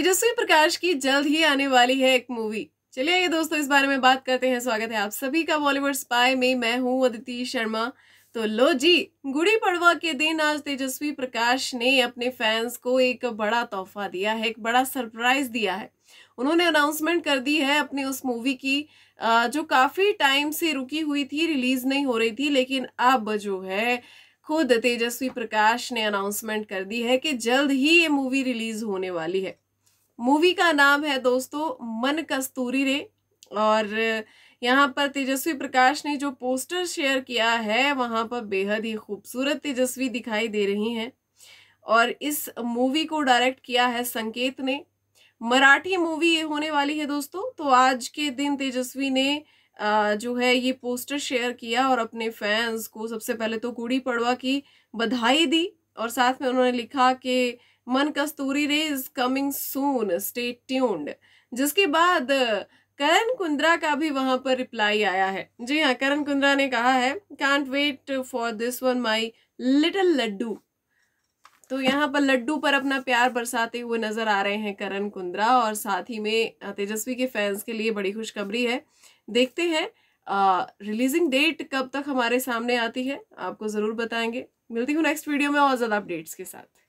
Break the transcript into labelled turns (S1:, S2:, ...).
S1: तेजस्वी प्रकाश की जल्द ही आने वाली है एक मूवी चलिए दोस्तों इस बारे में बात करते हैं स्वागत है आप सभी का बॉलीवुड स्पाई में मैं हूं अदिति शर्मा तो लो जी गुड़ी पड़वा के दिन आज तेजस्वी प्रकाश ने अपने फैंस को एक बड़ा तोहफा दिया है एक बड़ा सरप्राइज दिया है उन्होंने अनाउंसमेंट कर दी है अपनी उस मूवी की जो काफ़ी टाइम से रुकी हुई थी रिलीज नहीं हो रही थी लेकिन अब जो है खुद तेजस्वी प्रकाश ने अनाउंसमेंट कर दी है कि जल्द ही ये मूवी रिलीज होने वाली है मूवी का नाम है दोस्तों मन कस्तूरी रे और यहाँ पर तेजस्वी प्रकाश ने जो पोस्टर शेयर किया है वहाँ पर बेहद ही खूबसूरत तेजस्वी दिखाई दे रही हैं और इस मूवी को डायरेक्ट किया है संकेत ने मराठी मूवी ये होने वाली है दोस्तों तो आज के दिन तेजस्वी ने जो है ये पोस्टर शेयर किया और अपने फैंस को सबसे पहले तो गुड़ी पड़वा की बधाई दी और साथ में उन्होंने लिखा कि Mann Kasturi Re is coming soon stay tuned जिसके बाद करण कुंद्रा का भी वहां पर रिप्लाई आया है जी हाँ करण कुंद्रा ने कहा है can't wait for this one my little laddoo तो यहाँ पर लड्डू पर अपना प्यार बरसाते हुए नजर आ रहे हैं करण कुंद्रा और साथ ही में तेजस्वी के फैंस के लिए बड़ी खुशखबरी है देखते हैं रिलीजिंग डेट कब तक हमारे सामने आती है आपको ज़रूर बताएंगे मिलती हूँ नेक्स्ट वीडियो में और ज़्यादा अपडेट्स के साथ